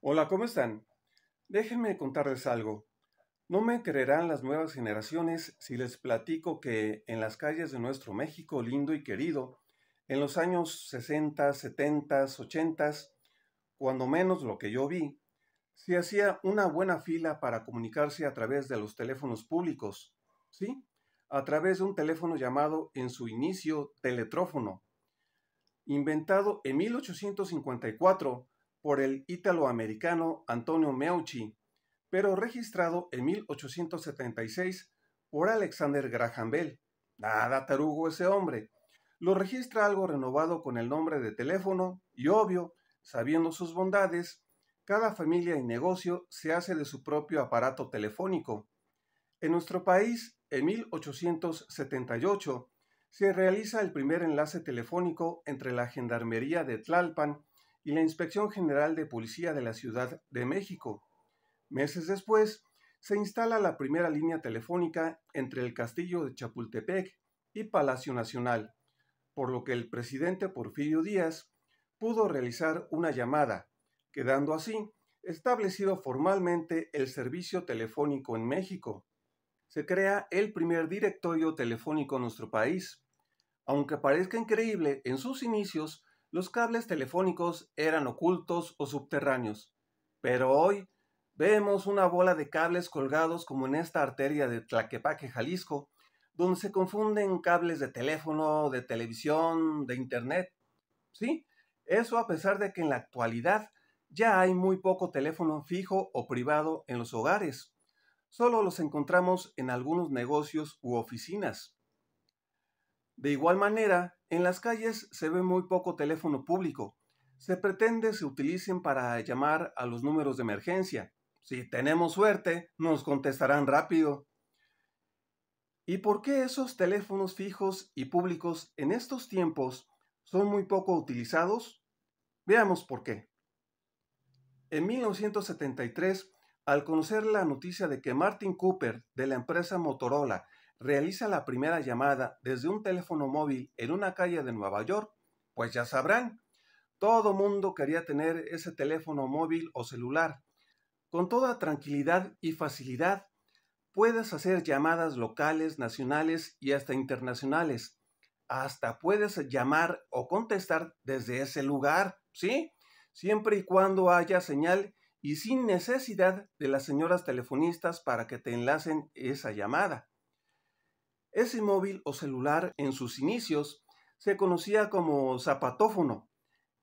Hola, ¿cómo están? Déjenme contarles algo. No me creerán las nuevas generaciones si les platico que en las calles de nuestro México lindo y querido, en los años 60, 70, 80, cuando menos lo que yo vi, se hacía una buena fila para comunicarse a través de los teléfonos públicos, ¿sí? A través de un teléfono llamado en su inicio teletrófono, inventado en 1854 por el ítalo-americano Antonio Meucci, pero registrado en 1876 por Alexander Graham Bell. Nada tarugo ese hombre. Lo registra algo renovado con el nombre de teléfono y obvio, sabiendo sus bondades, cada familia y negocio se hace de su propio aparato telefónico. En nuestro país, en 1878, se realiza el primer enlace telefónico entre la Gendarmería de Tlalpan y la Inspección General de Policía de la Ciudad de México. Meses después, se instala la primera línea telefónica entre el Castillo de Chapultepec y Palacio Nacional, por lo que el presidente Porfirio Díaz pudo realizar una llamada, quedando así establecido formalmente el servicio telefónico en México. Se crea el primer directorio telefónico en nuestro país. Aunque parezca increíble, en sus inicios los cables telefónicos eran ocultos o subterráneos, pero hoy vemos una bola de cables colgados como en esta arteria de Tlaquepaque, Jalisco, donde se confunden cables de teléfono, de televisión, de internet. Sí, eso a pesar de que en la actualidad ya hay muy poco teléfono fijo o privado en los hogares. Solo los encontramos en algunos negocios u oficinas. De igual manera, en las calles se ve muy poco teléfono público. Se pretende se utilicen para llamar a los números de emergencia. Si tenemos suerte, nos contestarán rápido. ¿Y por qué esos teléfonos fijos y públicos en estos tiempos son muy poco utilizados? Veamos por qué. En 1973, al conocer la noticia de que Martin Cooper, de la empresa Motorola, realiza la primera llamada desde un teléfono móvil en una calle de Nueva York, pues ya sabrán, todo mundo quería tener ese teléfono móvil o celular. Con toda tranquilidad y facilidad, puedes hacer llamadas locales, nacionales y hasta internacionales. Hasta puedes llamar o contestar desde ese lugar, ¿sí? Siempre y cuando haya señal y sin necesidad de las señoras telefonistas para que te enlacen esa llamada. Ese móvil o celular en sus inicios se conocía como zapatófono,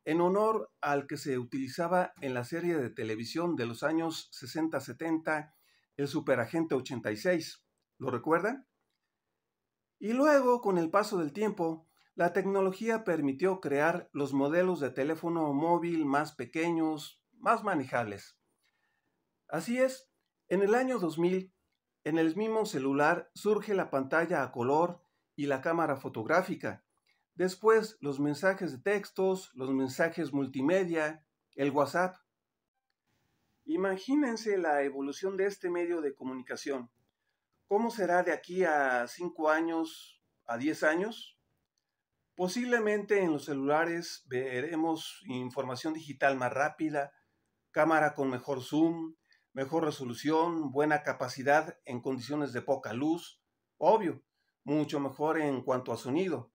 en honor al que se utilizaba en la serie de televisión de los años 60-70, El Superagente 86. ¿Lo recuerdan? Y luego, con el paso del tiempo, la tecnología permitió crear los modelos de teléfono móvil más pequeños, más manejables. Así es, en el año 2000 en el mismo celular surge la pantalla a color y la cámara fotográfica. Después los mensajes de textos, los mensajes multimedia, el WhatsApp. Imagínense la evolución de este medio de comunicación. ¿Cómo será de aquí a 5 años, a 10 años? Posiblemente en los celulares veremos información digital más rápida, cámara con mejor zoom, mejor resolución, buena capacidad en condiciones de poca luz, obvio, mucho mejor en cuanto a sonido.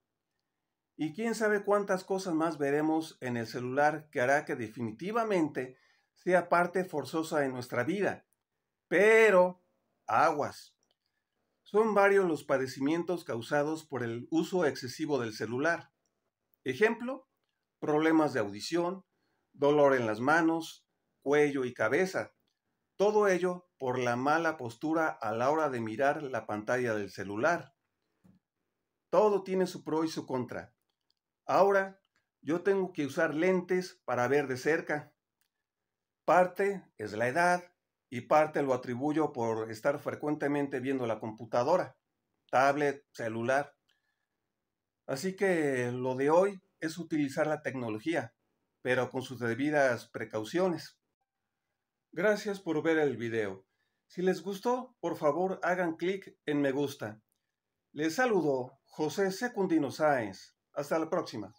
Y quién sabe cuántas cosas más veremos en el celular que hará que definitivamente sea parte forzosa de nuestra vida. Pero, aguas. Son varios los padecimientos causados por el uso excesivo del celular. Ejemplo, problemas de audición, dolor en las manos, cuello y cabeza, todo ello por la mala postura a la hora de mirar la pantalla del celular. Todo tiene su pro y su contra. Ahora yo tengo que usar lentes para ver de cerca. Parte es la edad y parte lo atribuyo por estar frecuentemente viendo la computadora, tablet, celular. Así que lo de hoy es utilizar la tecnología, pero con sus debidas precauciones. Gracias por ver el video. Si les gustó, por favor hagan clic en me gusta. Les saludo José Secundino Sáenz. Hasta la próxima.